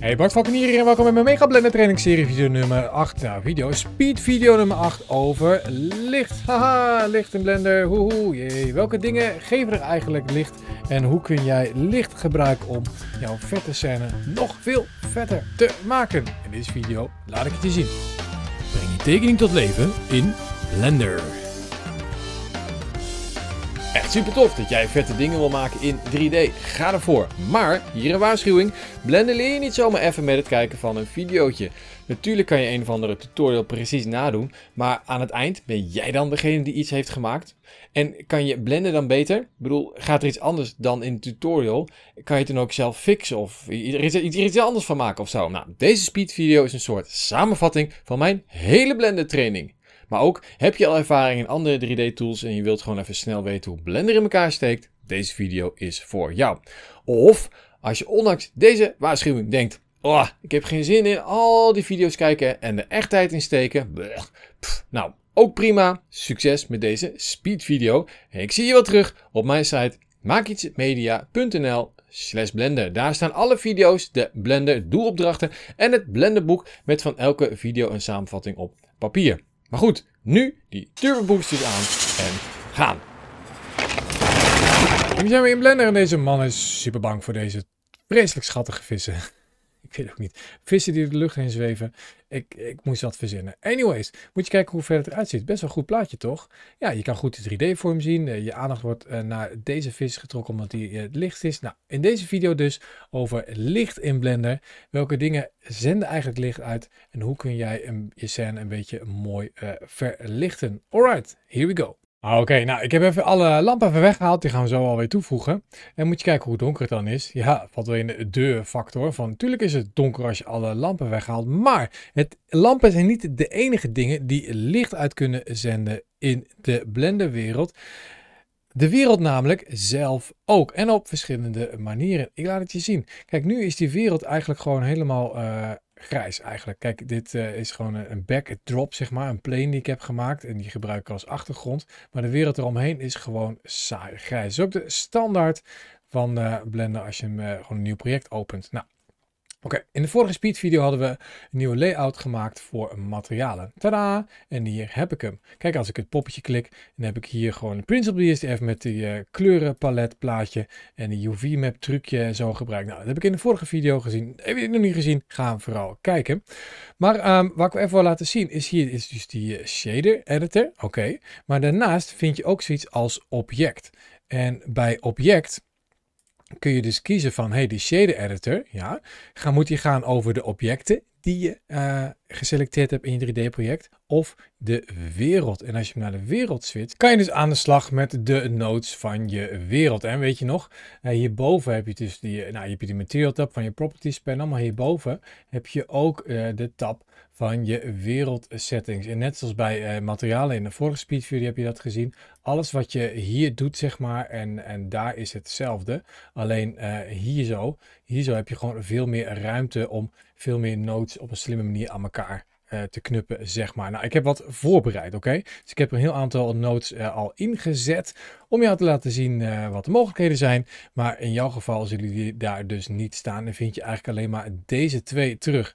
Hey Bartvalkenier hier en welkom bij mijn Mega Blender Training Serie video nummer 8. Nou, video, speed video nummer 8 over licht. Haha, licht in Blender, hoehoe, jee. Welke dingen geven er eigenlijk licht en hoe kun jij licht gebruiken om jouw vette scène nog veel vetter te maken? In deze video laat ik het je zien. Breng je tekening tot leven in Blender. Echt super tof dat jij vette dingen wil maken in 3D. Ga ervoor. Maar, hier een waarschuwing. Blender leer je niet zomaar even met het kijken van een videootje. Natuurlijk kan je een of andere tutorial precies nadoen. Maar aan het eind ben jij dan degene die iets heeft gemaakt. En kan je Blender dan beter? Ik bedoel, gaat er iets anders dan in de tutorial? Kan je het dan ook zelf fixen of er iets, iets, anders van maken of zo? Nou, deze speed video is een soort samenvatting van mijn hele Blender training. Maar ook heb je al ervaring in andere 3D tools en je wilt gewoon even snel weten hoe Blender in elkaar steekt? Deze video is voor jou. Of als je ondanks deze waarschuwing denkt, oh, ik heb geen zin in al die video's kijken en de echtheid insteken. Pff, nou, ook prima. Succes met deze speed video. Ik zie je wel terug op mijn site maakietsmedia.nl slash blender. Daar staan alle video's, de blender doelopdrachten en het blenderboek met van elke video een samenvatting op papier. Maar goed, nu die turbo boostjes aan en gaan. We zijn weer in Blender en deze man is super bang voor deze vreselijk schattige vissen ik weet het ook niet. Vissen die de lucht heen zweven. Ik, ik moest dat verzinnen. Anyways, moet je kijken hoe ver het eruit ziet. Best wel een goed plaatje, toch? Ja, je kan goed de 3D-vorm zien. Eh, je aandacht wordt eh, naar deze vis getrokken omdat die het eh, licht is. Nou, in deze video dus over licht in Blender. Welke dingen zenden eigenlijk licht uit? En hoe kun jij ehm, je scène een beetje mooi verlichten? Alright, here we go. Ah, Oké, nou ik heb even alle lampen even weggehaald. Die gaan we zo alweer toevoegen. En moet je kijken hoe donker het dan is. Ja, valt wel in de, factor. Van natuurlijk is het donker als je alle lampen weghaalt. Maar het, lampen zijn niet de enige dingen die licht uit kunnen zenden in de blenderwereld. De wereld namelijk zelf ook. En op verschillende manieren. Ik laat het je zien. Kijk, nu is die wereld eigenlijk gewoon helemaal eh, grijs eigenlijk. Kijk, dit eh, is gewoon een backdrop, zeg maar. Een plane die ik heb gemaakt. En die gebruik ik als achtergrond. Maar de wereld eromheen is gewoon saai grijs. Dat is ook de standaard van uh, Blender als je hem eh, gewoon een nieuw project opent. Nou, Oké, in de vorige speedvideo hadden we een nieuwe layout gemaakt voor materialen. Tada! En hier heb ik hem. Kijk, als ik het poppetje klik, dan heb ik hier gewoon een Principle even met die uh, kleurenpalet plaatje en die UV-map trucje en zo gebruikt. Nou, dat heb ik in de vorige video gezien. Heb je het nog niet gezien? Ga hem vooral kijken. Maar ehm, wat ik even wil laten zien is hier is dus die eh, shader editor. Oké, maar daarnaast vind je ook zoiets als object. En bij object kun je dus kiezen van, hey, die shader editor, ja, gaan, moet die gaan over de objecten die je eh, geselecteerd hebt in je 3D-project of de wereld. En als je naar de wereld switcht, kan je dus aan de slag met de nodes van je wereld. En weet je nog, uh, hierboven heb je dus die, nou, je hebt die material tab van je properties panel, maar hierboven heb je ook eh, de tab van je wereldsettings. En net zoals bij eh, materialen in de vorige speedview heb je dat gezien. Alles wat je hier doet, zeg maar, en, en daar is hetzelfde. Alleen uh, hier zo, hier zo heb je gewoon veel meer ruimte om veel meer notes op een slimme manier aan elkaar eh, te knuppen, zeg maar. Nou, ik heb wat voorbereid, oké? Dus ik heb een heel aantal notes al ingezet om jou te laten zien wat de mogelijkheden zijn. Maar in jouw geval zullen die daar dus niet staan en vind je eigenlijk alleen maar deze twee terug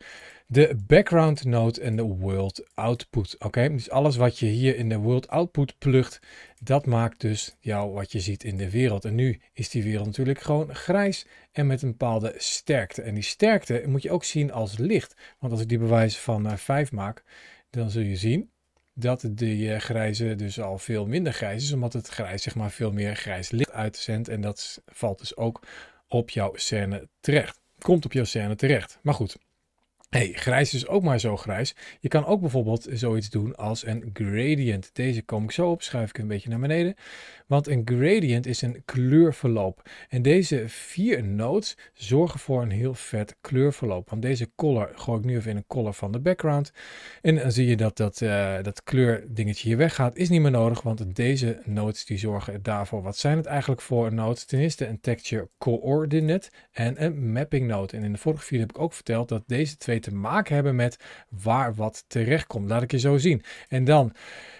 de background note en de world output. Oké, dus alles wat je hier in de world output plugt, dat maakt dus jou wat je ziet in de wereld. En nu is die wereld natuurlijk gewoon grijs en met een bepaalde sterkte. En die sterkte moet je ook zien als licht. Want als ik die bewijs van 5 eh, maak, dan zul je zien dat de eh, grijze dus al veel minder grijs is, omdat het grijs zeg maar veel meer grijs licht uitzendt. En dat valt dus ook op jouw scène terecht. Komt op jouw scène terecht. Maar goed, hey, grijs is ook maar zo grijs. Je kan ook bijvoorbeeld zoiets doen als een gradient. Deze kom ik zo op, schuif ik een beetje naar beneden. Want een gradient is een kleurverloop. En deze vier nodes zorgen voor een heel vet kleurverloop. Want deze color gooi ik nu even in een color van de background. En dan zie je dat dat, uh, dat kleurdingetje hier weggaat. Is niet meer nodig, want deze nodes die zorgen daarvoor. Wat zijn het eigenlijk voor nodes? Ten eerste een texture coordinate en een mapping node. En in de vorige video heb ik ook verteld dat deze twee te maken hebben met waar wat terechtkomt. Laat ik je zo zien. En dan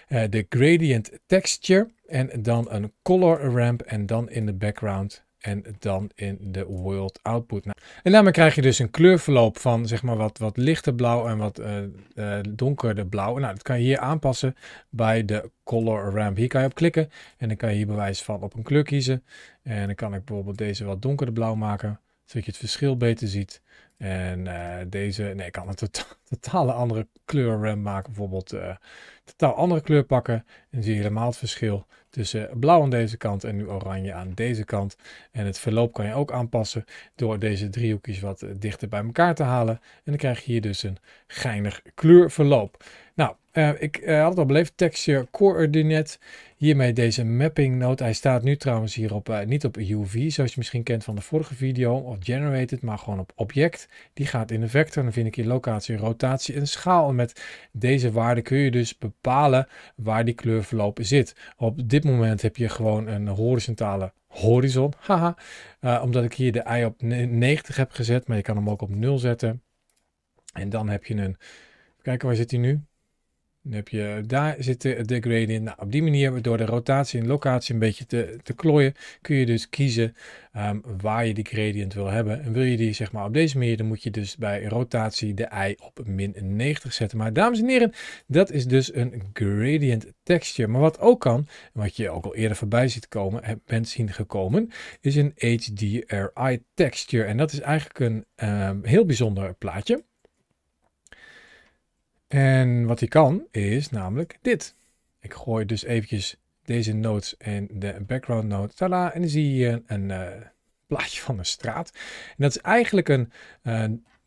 eh, de gradient texture en dan een color ramp en dan in de background en dan in de world output. Nou, en daarmee krijg je dus een kleurverloop van zeg maar wat, wat lichter blauw en wat eh, eh, donkerder blauw. Nou, dat kan je hier aanpassen bij de color ramp. Hier kan je op klikken en dan kan je hier bij wijze van op een kleur kiezen. En dan kan ik bijvoorbeeld deze wat donkerder blauw maken, zodat je het verschil beter ziet. En eh, deze, nee, ik kan een totaal, totale andere rem maken. Bijvoorbeeld uh, totaal andere kleur pakken. En zie je helemaal het verschil tussen blauw aan deze kant en nu oranje aan deze kant. En het verloop kan je ook aanpassen door deze driehoekjes wat eh, dichter bij elkaar te halen. En dan krijg je hier dus een geinig kleurverloop. Eh, ik uh, had het al beleefd, texture coordinate Hiermee deze mapping node. Hij staat nu trouwens hier op, eh, niet op UV, zoals je misschien kent van de vorige video, of generated, maar gewoon op object. Die gaat in de vector. Dan vind ik hier locatie, rotatie en schaal. En met deze waarde kun je dus bepalen waar die kleurverloop zit. Op dit moment heb je gewoon een horizontale horizon. Haha. omdat ik hier de i op 90 heb gezet, maar je kan hem ook op 0 zetten. En dan heb je een... Kijken, waar zit hij nu? Dan heb je daar zitten de gradient. Nou, op die manier, door de rotatie en locatie een beetje te, te klooien, kun je dus kiezen ehm, waar je die gradient wil hebben. En wil je die zeg maar op deze manier, dan moet je dus bij rotatie de i op min 90 zetten. Maar dames en heren, dat is dus een gradient texture. Maar wat ook kan, wat je ook al eerder voorbij ziet komen, eh, bent zien gekomen, is een HDRI texture. En dat is eigenlijk een ehm, heel bijzonder plaatje. En wat hij kan is namelijk dit. Ik gooi dus eventjes deze notes en de background note. Tada, en dan zie je een eh, plaatje van een straat. En dat is eigenlijk een... Eh,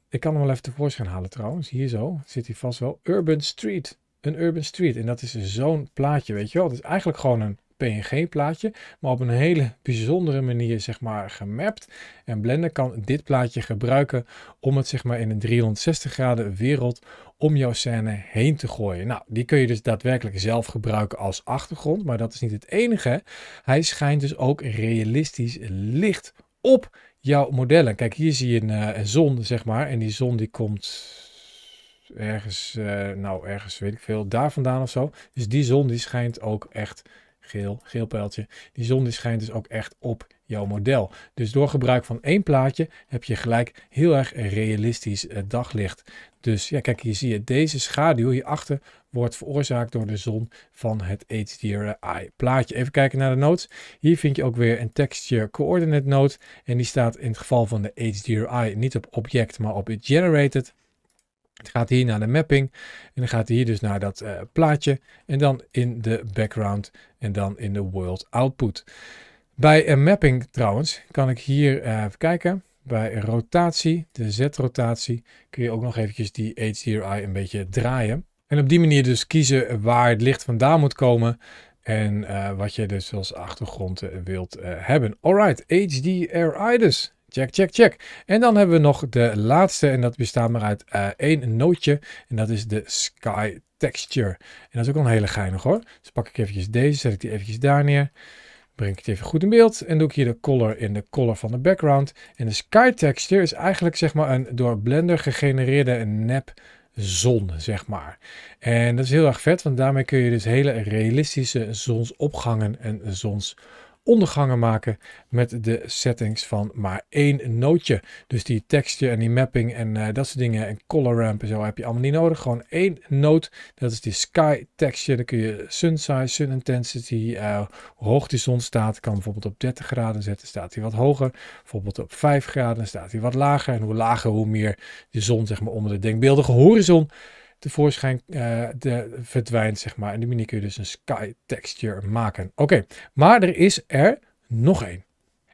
ik kan hem wel even tevoorschijn halen trouwens. Hier zo zit hij vast wel. Urban Street. Een Urban Street. En dat is zo'n plaatje, weet je wel. Het is eigenlijk gewoon een PNG-plaatje, maar op een hele bijzondere manier zeg maar gemapt. En Blender kan dit plaatje gebruiken om het zeg maar in een 360 graden wereld om jouw scène heen te gooien. Nou, die kun je dus daadwerkelijk zelf gebruiken als achtergrond, maar dat is niet het enige. Hij schijnt dus ook realistisch licht op jouw modellen. Kijk, hier zie je een, eh, zon, zeg maar, en die zon die komt ergens, eh, nou ergens weet ik veel, daar vandaan of zo. Dus die zon die schijnt ook echt geel, geel pijltje. Die zon die schijnt dus ook echt op jouw model. Dus door gebruik van één plaatje heb je gelijk heel erg realistisch eh, daglicht. Dus ja, kijk, hier zie je deze schaduw hierachter wordt veroorzaakt door de zon van het HDRI plaatje. Even kijken naar de notes. Hier vind je ook weer een texture coordinate node en die staat in het geval van de HDRI niet op object, maar op generated. Het gaat hier naar de mapping en dan gaat hij hier dus naar dat eh, plaatje en dan in de background en dan in de world output. Bij een mapping trouwens kan ik hier eh, even kijken. Bij rotatie, de Z-rotatie, kun je ook nog eventjes die HDRI een beetje draaien. En op die manier dus kiezen waar het licht vandaan moet komen en eh, wat je dus als achtergrond wilt hebben. Alright, HDRI dus. Check, check, check. En dan hebben we nog de laatste en dat bestaat maar uit eh, één nootje. En dat is de Sky Texture. En dat is ook al een hele geinig hoor. Dus pak ik eventjes deze, zet ik die eventjes daar neer. Breng ik het even goed in beeld. En doe ik hier de color in de color van de background. En de Sky Texture is eigenlijk zeg maar een door Blender gegenereerde nep zon, zeg maar. En dat is heel erg vet, want daarmee kun je dus hele realistische zonsopgangen en zons ondergangen maken met de settings van maar één nootje. Dus die tekstje en die mapping en eh, dat soort dingen en color ramp en zo heb je allemaal niet nodig. Gewoon één noot, dat is die sky texture. Dan kun je sun size, sun intensity, uh, hoog die zon staat. Kan bijvoorbeeld op 30 graden zetten, staat hij wat hoger. Bijvoorbeeld op 5 graden staat hij wat lager. En hoe lager, hoe meer de zon zeg maar onder de denkbeeldige horizon tevoorschijn eh, de, verdwijnt, zeg maar. En die manier kun je dus een sky texture maken. Oké, maar er is er nog één.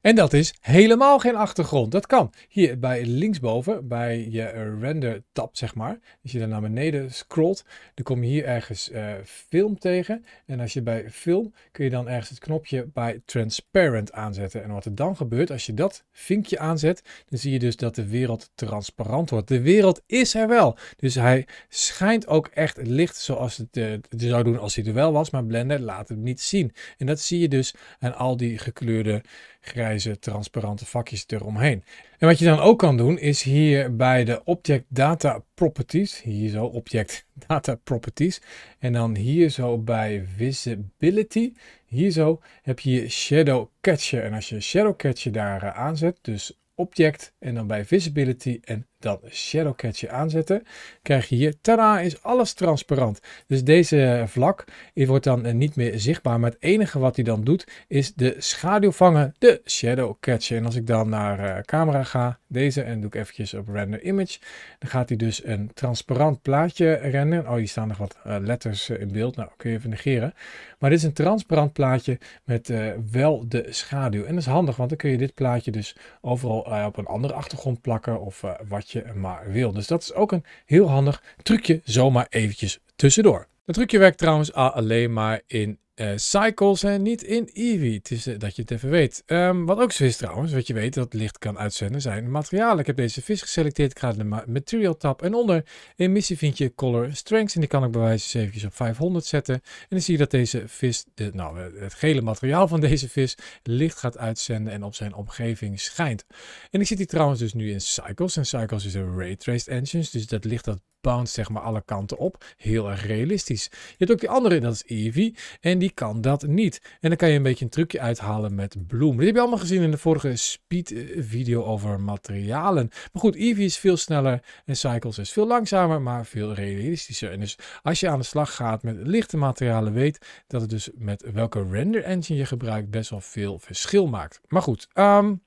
En dat is helemaal geen achtergrond. Dat kan. Hier bij linksboven, bij je render tab, zeg maar. Als je dan naar beneden scrolt, dan kom je hier ergens eh, film tegen. En als je bij film, kun je dan ergens het knopje bij transparent aanzetten. En wat er dan gebeurt, als je dat vinkje aanzet, dan zie je dus dat de wereld transparant wordt. De wereld is er wel. Dus hij schijnt ook echt licht zoals het, eh, het zou doen als hij er wel was. Maar Blender laat het niet zien. En dat zie je dus aan al die gekleurde grijze transparante vakjes eromheen. En wat je dan ook kan doen is hier bij de Object Data Properties, hier zo Object Data Properties, en dan hier zo bij Visibility, hier zo heb je Shadow Catcher. En als je Shadow Catcher daar eh, aanzet, dus Object en dan bij Visibility en dan Shadowcatcher aanzetten, krijg je hier, tada, is alles transparant. Dus deze vlak wordt dan eh, niet meer zichtbaar, maar het enige wat hij dan doet is de schaduw vangen, de Shadowcatcher. En als ik dan naar eh, camera ga, deze, en doe ik eventjes op render image, dan gaat hij dus een transparant plaatje renderen. Oh, hier staan nog wat eh, letters in beeld, nou kun je even negeren. Maar dit is een transparant plaatje met wel de schaduw. En dat is handig, want dan kun je dit plaatje dus overal op een andere achtergrond plakken of wat je maar wil. Dus dat is ook een heel handig trucje, zomaar eventjes tussendoor. Dat trucje werkt trouwens alleen maar in eh, cycles en niet in Eevee, Het is eh, dat je het even weet. Ehm, wat ook zo is trouwens, wat je weet dat licht kan uitzenden, zijn materialen. Ik heb deze vis geselecteerd. Ik ga naar de Material tab en onder emissie vind je Color Strengths. En die kan ik bij wijze van eventjes op 500 zetten. En dan zie je dat deze vis, de, nou eh, het gele materiaal van deze vis, licht gaat uitzenden en op zijn omgeving schijnt. En ik zit hier trouwens dus nu in Cycles. En Cycles is een Ray Traced engine, dus dat licht dat bounce zeg maar alle kanten op. Heel erg realistisch. Je hebt ook die andere, dat is Eevee. En die kan dat niet. En dan kan je een beetje een trucje uithalen met Bloom. Dit heb je allemaal gezien in de vorige speed eh, video over materialen. Maar goed, Eevee is veel sneller en Cycles is veel langzamer, maar veel realistischer. En dus als je aan de slag gaat met lichte materialen, weet dat het dus met welke render engine je gebruikt best wel veel verschil maakt. Maar goed, um,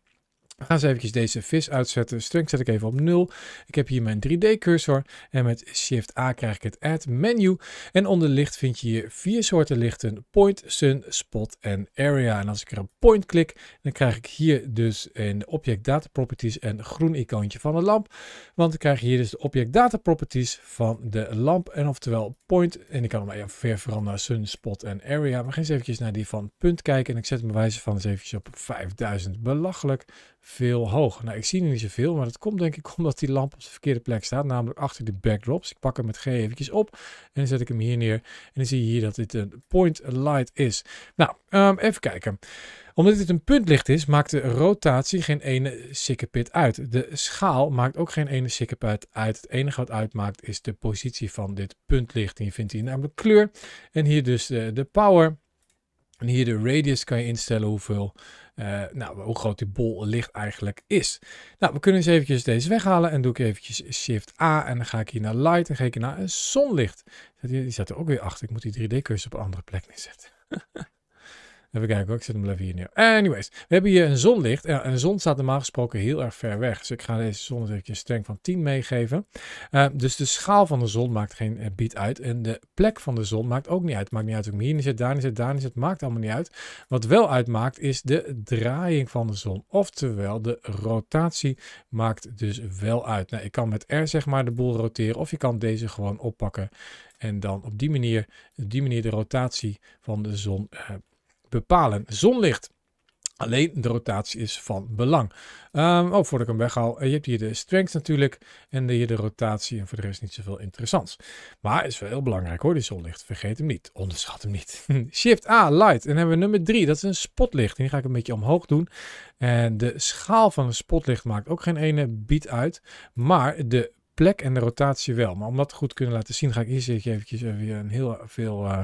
we gaan eens eventjes deze vis uitzetten. Strength zet ik even op 0. Ik heb hier mijn 3D cursor en met Shift A krijg ik het Add menu. En onder licht vind je hier vier soorten lichten. Point, Sun, Spot en Area. En als ik er een point klik, dan krijg ik hier dus in Object Data Properties een groen icoontje van de lamp. Want dan krijg je hier dus de Object Data Properties van de lamp. En oftewel point. En ik kan hem even ver veranderen naar Sun, Spot en Area. Maar gaan eens eventjes naar die van punt kijken. En ik zet mijn wijze van eens eventjes op 5000. Belachelijk veel hoog. Nou, ik zie er niet zoveel, maar dat komt denk ik omdat die lamp op de verkeerde plek staat, namelijk achter de backdrops. Ik pak hem met G eventjes op en dan zet ik hem hier neer. En dan zie je hier dat dit een point light is. Nou, ehm, even kijken. Omdat dit een puntlicht is, maakt de rotatie geen ene pit uit. De schaal maakt ook geen ene pit uit. Het enige wat uitmaakt is de positie van dit puntlicht. En je vindt hier namelijk kleur en hier dus de, eh, de power. En hier de radius kan je instellen hoeveel eh, nou, hoe groot die bol licht eigenlijk is. Nou, we kunnen eens eventjes deze weghalen en doe ik eventjes shift A en dan ga ik hier naar light en ga ik hier naar zonlicht. Die, die zat er ook weer achter. Ik moet die 3D-cursus op een andere plek neerzetten. Even kijken ik zet hem even hier neer. Anyways, we hebben hier een zonlicht. en de zon staat normaal gesproken heel erg ver weg. Dus ik ga deze zon eens even een streng van 10 meegeven. Eh, dus de schaal van de zon maakt geen uh, uit. En de plek van de zon maakt ook niet uit. Maakt niet uit of ik hier zit, daar niet zit, daar niet zit. Maakt allemaal niet uit. Wat wel uitmaakt is de draaiing van de zon. Oftewel, de rotatie maakt dus wel uit. Nou, ik kan met R zeg maar de boel roteren. Of je kan deze gewoon oppakken. En dan op die manier, die manier de rotatie van de zon uh, bepalen. Zonlicht. Alleen de rotatie is van belang. Ehm, oh, voordat ik hem weghaal. Eh, je hebt hier de strength natuurlijk. En hier de rotatie. En voor de rest niet zoveel interessants. Maar is wel heel belangrijk hoor, die zonlicht. Vergeet hem niet. Onderschat hem niet. Shift A, light. En dan hebben we nummer 3. Dat is een spotlicht. die ga ik een beetje omhoog doen. En de schaal van een spotlicht maakt ook geen ene beat uit. Maar de plek en de rotatie wel. Maar om dat goed te kunnen laten zien, ga ik hier even, even, even eh, een heel veel... Eh,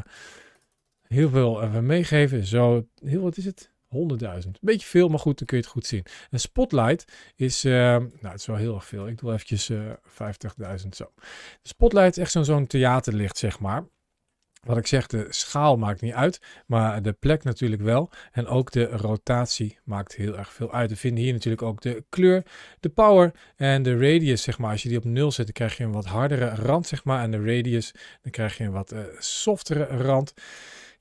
heel veel even eh, meegeven. Zo, heel wat is het? 100.000. Beetje veel, maar goed, dan kun je het goed zien. een Spotlight is, eh, nou, het is wel heel erg veel. Ik doe eventjes 50.000 eh, zo. Spotlight is echt zo'n zo'n theaterlicht, zeg maar. Wat ik zeg, de schaal maakt niet uit, maar de plek natuurlijk wel. En ook de rotatie maakt heel erg veel uit. We vinden hier natuurlijk ook de kleur, de power en de radius, zeg maar. Als je die op nul zet, dan krijg je een wat hardere rand, zeg maar. En de radius, dan krijg je een wat softere rand.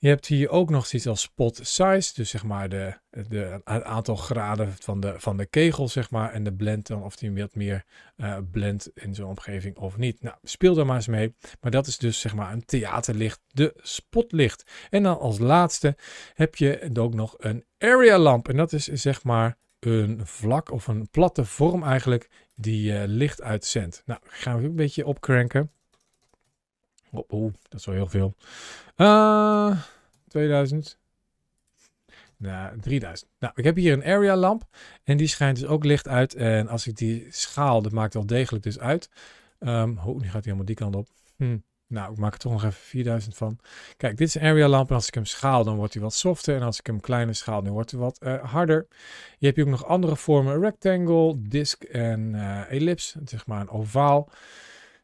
Je hebt hier ook nog zoiets als spot size, dus zeg maar de, de, het aantal graden van de, van de kegel, zeg maar, en de blend dan, of die wat meer uh, blend in zo'n omgeving of niet. Nou, speel daar maar eens mee. Maar dat is dus zeg maar een theaterlicht, de spotlicht. En dan als laatste heb je ook nog een area lamp. En dat is zeg maar een vlak of een platte vorm eigenlijk die eh, licht uitzendt. Nou, gaan we een beetje opkranken. Oeh, dat is wel heel veel. Uh, 2000. Nou, 3000. Nou, ik heb hier een area lamp. En die schijnt dus ook licht uit. En als ik die schaal, dat maakt wel degelijk dus uit. Ehm, Hoe oh, nu gaat hij helemaal die kant op. Hm. Nou, ik maak er toch nog even 4000 van. Kijk, dit is een area lamp. En als ik hem schaal, dan wordt hij wat softer. En als ik hem kleiner schaal, dan wordt hij wat eh, harder. Je hebt hier ook nog andere vormen. Rectangle, disc en uh, ellipse. Zeg maar een ovaal.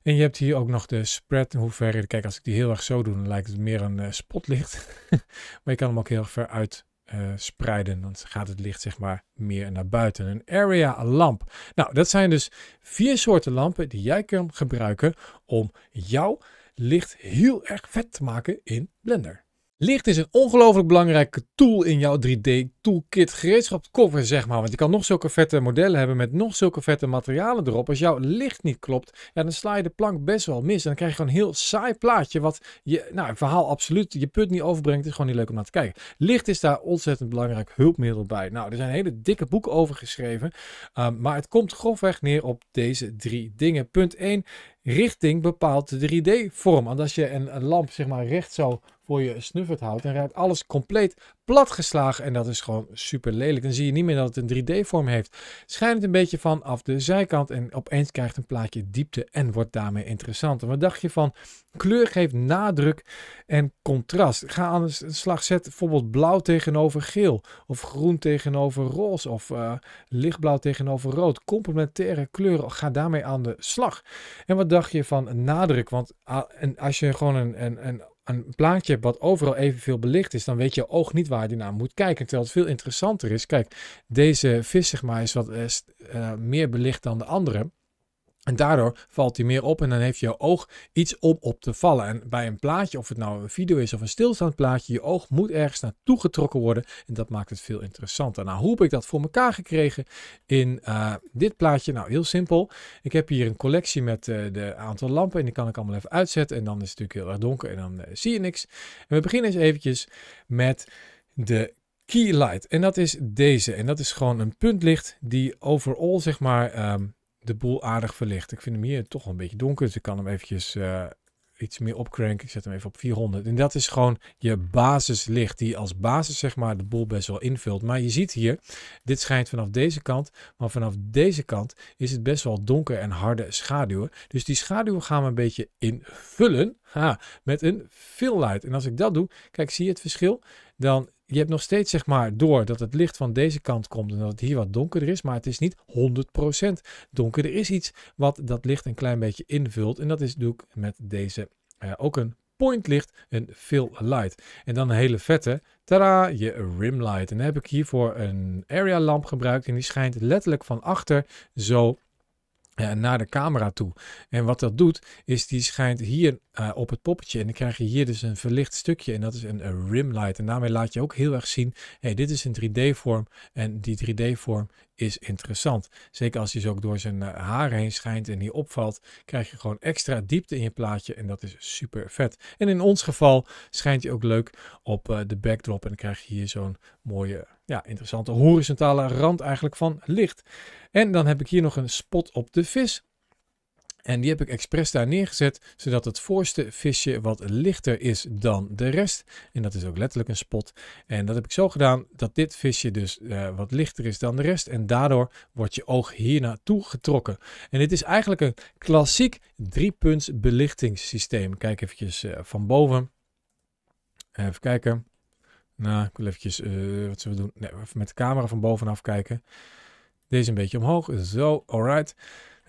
En je hebt hier ook nog de spread, In hoeverre, Kijk, als ik die heel erg zo doe, dan lijkt het meer een eh, spotlicht. maar je kan hem ook heel ver uit uh, spreiden. Dan gaat het licht zeg maar meer naar buiten. Een area lamp. Nou, dat zijn dus vier soorten lampen die jij kan gebruiken om jouw licht heel erg vet te maken in Blender. Licht is een ongelooflijk belangrijke tool in jouw 3D-toolkit gereedschapkoffer, zeg maar. Want je kan nog zulke vette modellen hebben met nog zulke vette materialen erop. Als jouw licht niet klopt, ja, dan sla je de plank best wel mis. En dan krijg je gewoon een heel saai plaatje wat je, nou, verhaal absoluut, je put niet overbrengt. het is gewoon niet leuk om naar te kijken. Licht is daar ontzettend belangrijk hulpmiddel bij. Nou, er zijn hele dikke boeken over geschreven. Ehm, maar het komt grofweg neer op deze drie dingen. Punt 1, richting bepaalt de 3D-vorm. Want als je een, lamp zeg maar recht zo voor je snuffert houdt, dan ruikt alles compleet platgeslagen. En dat is gewoon super lelijk. Dan zie je niet meer dat het een 3D-vorm heeft. Schijnt het een beetje vanaf de zijkant. En opeens krijgt een plaatje diepte en wordt daarmee interessant. En wat dacht je van? Kleur geeft nadruk en contrast. Ga aan de slag. Zet bijvoorbeeld blauw tegenover geel. Of groen tegenover roze. Of eh, lichtblauw tegenover rood. Complementaire kleuren. Ga daarmee aan de slag. En wat dacht je van nadruk? Want ah, en als je gewoon een, een een plaatje wat overal evenveel belicht is, dan weet je oog niet waar je naar moet kijken. Terwijl het veel interessanter is. Kijk, deze vis zeg maar, is wat eh, eh, meer belicht dan de andere. En daardoor valt hij meer op en dan heeft jouw oog iets om op te vallen. En bij een plaatje, of het nou een video is of een stilstaand plaatje, je oog moet ergens naartoe getrokken worden. En dat maakt het veel interessanter. Nou, hoe heb ik dat voor elkaar gekregen in eh, dit plaatje? Nou, heel simpel. Ik heb hier een collectie met eh, de aantal lampen en die kan ik allemaal even uitzetten. En dan is het natuurlijk heel erg donker en dan eh, zie je niks. En we beginnen eens eventjes met de key light. En dat is deze. En dat is gewoon een puntlicht die overal zeg maar... Ehm, de boel aardig verlicht. Ik vind hem hier toch een beetje donker, dus ik kan hem eventjes eh, iets meer opcranken. Ik zet hem even op 400. En dat is gewoon je basislicht, die als basis zeg maar de boel best wel invult. Maar je ziet hier, dit schijnt vanaf deze kant, maar vanaf deze kant is het best wel donker en harde schaduwen. Dus die schaduwen gaan we een beetje invullen ha, met een fill light. En als ik dat doe, kijk, zie je het verschil? Dan je hebt nog steeds zeg maar door dat het licht van deze kant komt en dat het hier wat donkerder is, maar het is niet 100% donker. Er is iets wat dat licht een klein beetje invult en dat is doe ik met deze eh, ook een point licht, een fill light. En dan een hele vette, tada, je rim light. En dan heb ik hiervoor een area lamp gebruikt en die schijnt letterlijk van achter zo uh, naar de camera toe. En wat dat doet, is die schijnt hier eh, op het poppetje. En dan krijg je hier dus een verlicht stukje. En dat is een, rim light En daarmee laat je ook heel erg zien, hey, dit is een 3D-vorm. En die 3D-vorm is interessant. Zeker als hij zo ook door zijn haar eh, haren heen schijnt en die opvalt, krijg je gewoon extra diepte in je plaatje. En dat is super vet. En in ons geval schijnt hij ook leuk op de backdrop. En dan krijg je hier zo'n mooie ja, interessante horizontale rand eigenlijk van licht. En dan heb ik hier nog een spot op de vis. En die heb ik expres daar neergezet, zodat het voorste visje wat lichter is dan de rest. En dat is ook letterlijk een spot. En dat heb ik zo gedaan dat dit visje dus eh, wat lichter is dan de rest. En daardoor wordt je oog hier naartoe getrokken. En dit is eigenlijk een klassiek punts belichtingssysteem. Kijk eventjes eh, van boven. Even kijken. Nou, ik wil eventjes, uh, wat zullen we doen? Nee, even met de camera van bovenaf kijken. Deze een beetje omhoog. Zo, alright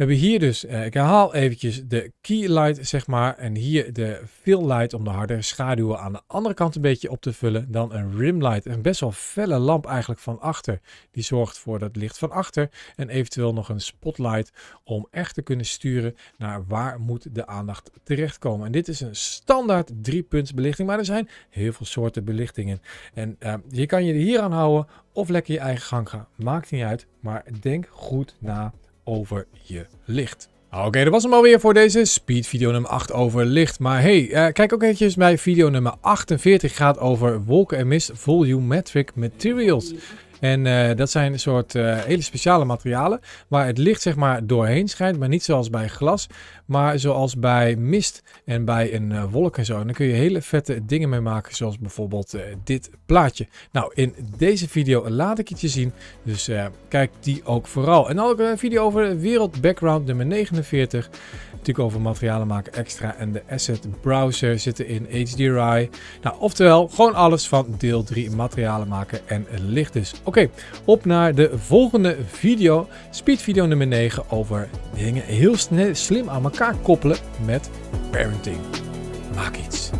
we hebben hier dus, eh, ik herhaal eventjes de key light zeg maar en hier de fill light om de harde schaduwen aan de andere kant een beetje op te vullen. Dan een rim light, een best wel felle lamp eigenlijk van achter. Die zorgt voor dat licht van achter en eventueel nog een spotlight om echt te kunnen sturen naar waar moet de aandacht terechtkomen. En dit is een standaard drie punts belichting, maar er zijn heel veel soorten belichtingen. En uh, je kan je hier aan houden of lekker je eigen gang gaan. Maakt niet uit, maar denk goed na over je licht. Ah, oké, dat was hem alweer voor deze speed video nummer 8 over licht. Maar hey, eh, kijk ook eventjes bij video nummer 48 gaat over wolken en mist volumetric materials. En eh, dat zijn een soort eh, hele speciale materialen waar het licht zeg maar doorheen schijnt, maar niet zoals bij glas, maar zoals bij mist en bij een eh, wolk en zo. En dan kun je hele vette dingen mee maken, zoals bijvoorbeeld dit plaatje. Nou, in deze video laat ik het je zien, dus kijk die ook vooral. En dan ook een video over wereld background nummer 49. Natuurlijk over materialen maken extra en de asset browser zitten in HDRI. Nou, oftewel gewoon alles van deel 3 materialen maken en licht dus. Oké, op naar de volgende video. speed video nummer 9 over dingen heel slim aan elkaar koppelen met parenting. Maak iets.